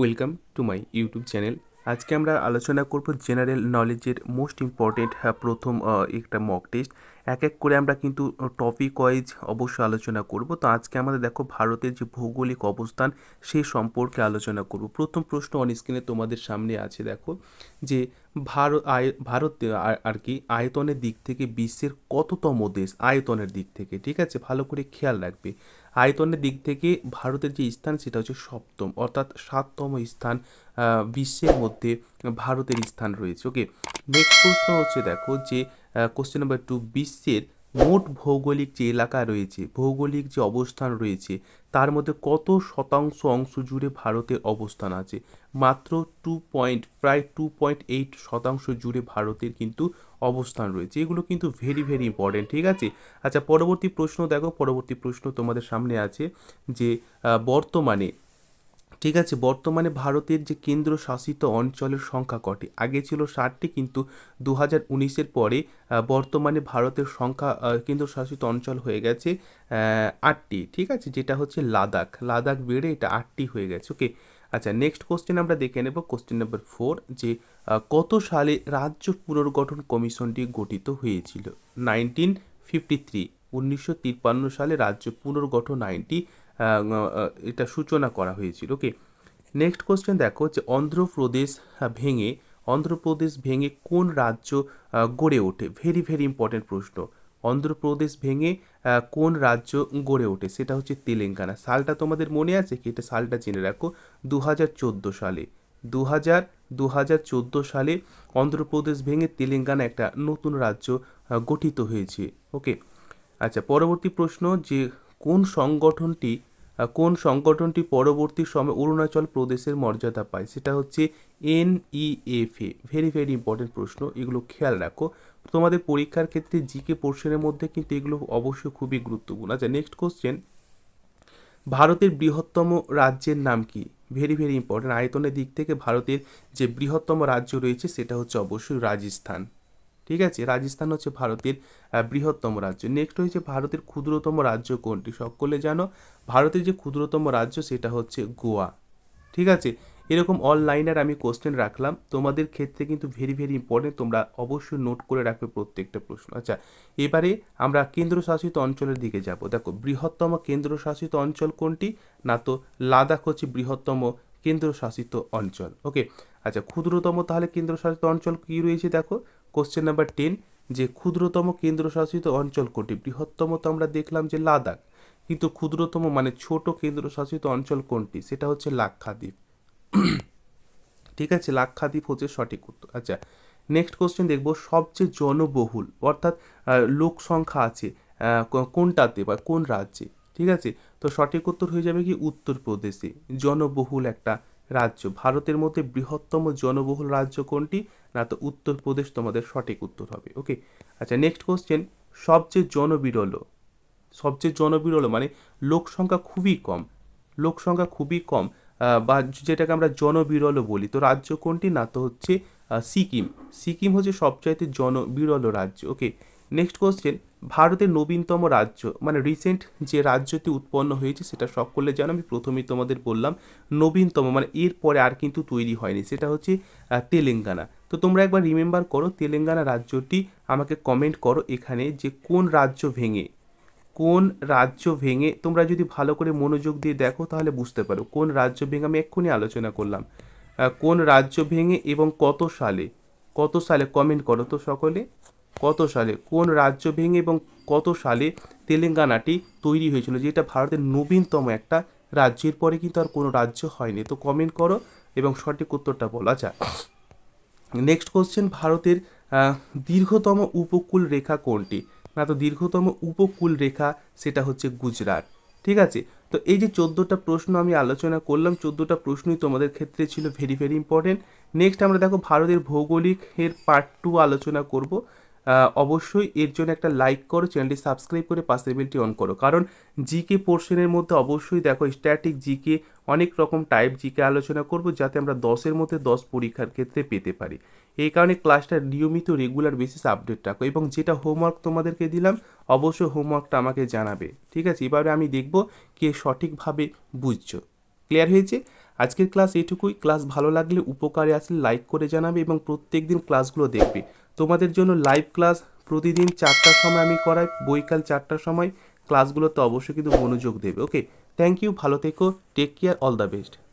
welcome to my YouTube channel আজকে আমরা আলোচনা করব জেনারেল নলেজের মোস্ট ইম্পর্টেন্ট প্রথম একটা মক টেস্ট এক এক করে আমরা কিন্তু টপিক ওয়াইজ অবশ্যই আলোচনা করব তো আজকে আমাদের দেখো ভারতের যে ভৌগোলিক অবস্থান সেই সম্পর্কে আলোচনা করব প্রথম প্রশ্ন অন স্ক্রিনে তোমাদের সামনে আছে দেখো যে ভারত আয় ভারত আর কি আয়তনের দিক থেকে বিশ্বের কততম দেশ আয়তনের দিক থেকে ঠিক আছে ভালো করে খেয়াল রাখবে আয়তনের দিক থেকে ভারতের যে স্থান সেটা হচ্ছে সপ্তম অর্থাৎ সাততম স্থান বিশ্বের মধ্যে ভারতের স্থান রয়েছে ওকে নেক্সট প্রশ্ন হচ্ছে দেখো যে কোশ্চেন নাম্বার টু বিশ্বের মোট ভৌগোলিক যে এলাকা রয়েছে ভৌগোলিক যে অবস্থান রয়েছে তার মধ্যে কত শতাংশ অংশ জুড়ে ভারতের অবস্থান আছে মাত্র টু পয়েন্ট প্রায় টু পয়েন্ট এইট শতাংশ জুড়ে ভারতের কিন্তু অবস্থান রয়েছে এগুলো কিন্তু ভেরি ভেরি ইম্পর্টেন্ট ঠিক আছে আচ্ছা পরবর্তী প্রশ্ন দেখো পরবর্তী প্রশ্ন তোমাদের সামনে আছে যে বর্তমানে ঠিক আছে বর্তমানে ভারতের যে কেন্দ্র শাসিত অঞ্চলের সংখ্যা কটি আগে ছিল ষাটটি কিন্তু দু হাজার উনিশের পরে বর্তমানে ভারতের সংখ্যা কেন্দ্রশাসিত অঞ্চল হয়ে গেছে আটটি ঠিক আছে যেটা হচ্ছে লাদাখ লাদাখ বেড়ে এটা আটটি হয়ে গেছে ওকে আচ্ছা নেক্সট কোশ্চেন আমরা দেখে নেব কোশ্চেন নাম্বার ফোর যে কত সালে রাজ্য পুনর্গঠন কমিশনটি গঠিত হয়েছিল নাইনটিন ফিফটি থ্রি উনিশশো সালে রাজ্য পুনর্গঠন আইনটি এটা সূচনা করা হয়েছিল ওকে নেক্সট কোশ্চেন দেখো যে অন্ধ্রপ্রদেশ ভেঙে অন্ধ্রপ্রদেশ ভেঙে কোন রাজ্য গড়ে ওঠে ভেরি ভেরি ইম্পর্টেন্ট প্রশ্ন অন্ধ্রপ্রদেশ ভেঙে কোন রাজ্য গড়ে ওঠে সেটা হচ্ছে তেলেঙ্গানা সালটা তোমাদের মনে আছে কি এটা সালটা জেনে রাখো দু সালে দু হাজার দু হাজার চোদ্দো সালে অন্ধ্রপ্রদেশ ভেঙে তেলেঙ্গানা একটা নতুন রাজ্য গঠিত হয়েছে ওকে আচ্ছা পরবর্তী প্রশ্ন যে কোন সংগঠনটি কোন সংগঠনটি পরবর্তী সময়ে অরুণাচল প্রদেশের মর্যাদা পায় সেটা হচ্ছে এনইএফএ ভেরি ভেরি ইম্পর্টেন্ট প্রশ্ন এগুলো খেয়াল রাখো তোমাদের পরীক্ষার ক্ষেত্রে জিকে পোর্শনের মধ্যে কিন্তু এগুলো অবশ্যই খুবই গুরুত্বপূর্ণ আচ্ছা নেক্সট কোশ্চেন ভারতের বৃহত্তম রাজ্যের নাম কি ভেরি ভেরি ইম্পর্টেন্ট আয়তনের দিক থেকে ভারতের যে বৃহত্তম রাজ্য রয়েছে সেটা হচ্ছে অবশ্যই রাজস্থান ঠিক আছে রাজস্থান হচ্ছে ভারতের বৃহত্তম রাজ্য নেক্সট হয়েছে ভারতের ক্ষুদ্রতম রাজ্য কোনটি সকলে জানো ভারতের যে ক্ষুদ্রতম রাজ্য সেটা হচ্ছে গোয়া ঠিক আছে এরকম অনলাইনার আমি কোশ্চেন রাখলাম তোমাদের ক্ষেত্রে কিন্তু ভেরি ভেরি ইম্পর্টেন্ট তোমরা অবশ্যই নোট করে রাখবে প্রত্যেকটা প্রশ্ন আচ্ছা এবারে আমরা কেন্দ্রশাসিত অঞ্চলের দিকে যাব দেখো বৃহত্তম কেন্দ্রশাসিত অঞ্চল কোনটি না তো লাদাখ হচ্ছে বৃহত্তম কেন্দ্রশাসিত অঞ্চল ওকে আচ্ছা ক্ষুদ্রতম তাহলে কেন্দ্রশাসিত অঞ্চল কী রয়েছে দেখো কোশ্চেন নাম্বার টেন যে ক্ষুদ্রতম কেন্দ্রশাসিত অঞ্চল কোনটি বৃহত্তম তো আমরা দেখলাম যে লাদাখ কিন্তু ক্ষুদ্রতম মানে ছোট কেন্দ্রশাসিত অঞ্চল কোনটি সেটা হচ্ছে লাক্ষাদ্বীপ ঠিক আছে লাক্ষাদ্বীপ হচ্ছে সঠিক উত্তর আচ্ছা নেক্সট কোশ্চেন দেখব সবচেয়ে জনবহুল অর্থাৎ লোক সংখ্যা আছে কোনটাতে বা কোন রাজ্যে ঠিক আছে তো সঠিক উত্তর হয়ে যাবে কি উত্তরপ্রদেশে জনবহুল একটা রাজ্য ভারতের মধ্যে বৃহত্তম জনবহুল রাজ্য কোনটি না তো উত্তরপ্রদেশ তোমাদের সঠিক উত্তর হবে ওকে আচ্ছা নেক্সট কোশ্চেন সবচেয়ে জনবিরল সবচেয়ে জনবিরল মানে লোক সংখ্যা খুবই কম লোক সংখ্যা খুবই কম বা যেটাকে আমরা জনবিরল বলি তো রাজ্য কোনটি না তো হচ্ছে সিকিম সিকিম হচ্ছে সবচাইতে জনবিরল রাজ্য ওকে নেক্সট কোশ্চেন ভারতের নবীনতম রাজ্য মানে রিসেন্ট যে রাজ্যটি উৎপন্ন হয়েছে সেটা সকলে যেন আমি প্রথমেই তোমাদের বললাম নবীনতম মানে এরপরে আর কিন্তু তৈরি হয়নি সেটা হচ্ছে তেলেঙ্গানা তো তোমরা একবার রিমেম্বার করো তেলেঙ্গানা রাজ্যটি আমাকে কমেন্ট করো এখানে যে কোন রাজ্য ভেঙে কোন রাজ্য ভেঙে তোমরা যদি ভালো করে মনোযোগ দিয়ে দেখো তাহলে বুঝতে পারো কোন রাজ্য ভেঙে আমি এক্ষুনি আলোচনা করলাম কোন রাজ্য ভেঙে এবং কত সালে কত সালে কমেন্ট করো তো সকলে কত সালে কোন রাজ্য ভেঙে এবং কত সালে তেলেঙ্গানাটি তৈরি হয়েছিল যেটা ভারতের নবীনতম একটা রাজ্যের পরে কিন্তু আর কোনো রাজ্য হয়নি তো কমেন্ট করো এবং সঠিক উত্তরটা বলা যায় নেক্সট কোশ্চেন ভারতের দীর্ঘতম উপকূল রেখা কোনটি না তো দীর্ঘতম উপকূল রেখা সেটা হচ্ছে গুজরাট ঠিক আছে তো এই যে চোদ্দোটা প্রশ্ন আমি আলোচনা করলাম চোদ্দোটা প্রশ্নই তোমাদের ক্ষেত্রে ছিল ভেরি ভেরি ইম্পর্টেন্ট নেক্সট আমরা দেখো ভারতের ভৌগোলিক এর পার্ট টু আলোচনা করব অবশ্যই এর জন্য একটা লাইক করো চ্যানেলটি সাবস্ক্রাইব করে পাশের বেলটি অন করো কারণ জিকে পোর্শনের মধ্যে অবশ্যই দেখো স্ট্যাটিক জিকে অনেক রকম টাইপ জিকে আলোচনা করব যাতে আমরা দশের মধ্যে দশ পরীক্ষার ক্ষেত্রে পেতে পারি এই কারণে ক্লাসটা নিয়মিত রেগুলার বেসিস আপডেট রাখো এবং যেটা হোমওয়ার্ক তোমাদেরকে দিলাম অবশ্যই হোমওয়ার্কটা আমাকে জানাবে ঠিক আছে এবারে আমি দেখব কে সঠিকভাবে বুঝছো ক্লিয়ার হয়েছে আজকের ক্লাস এটুকুই ক্লাস ভালো লাগলে উপকারে আসলে লাইক করে জানাবে এবং প্রত্যেক দিন ক্লাসগুলো দেখবে তোমাদের জন্য লাইভ ক্লাস প্রতিদিন চারটার সময় আমি করাই বইকাল চারটার সময় ক্লাসগুলোতে অবশ্যই কিন্তু মনোযোগ দেবে ওকে থ্যাংক ইউ ভালো থেকো take care all the best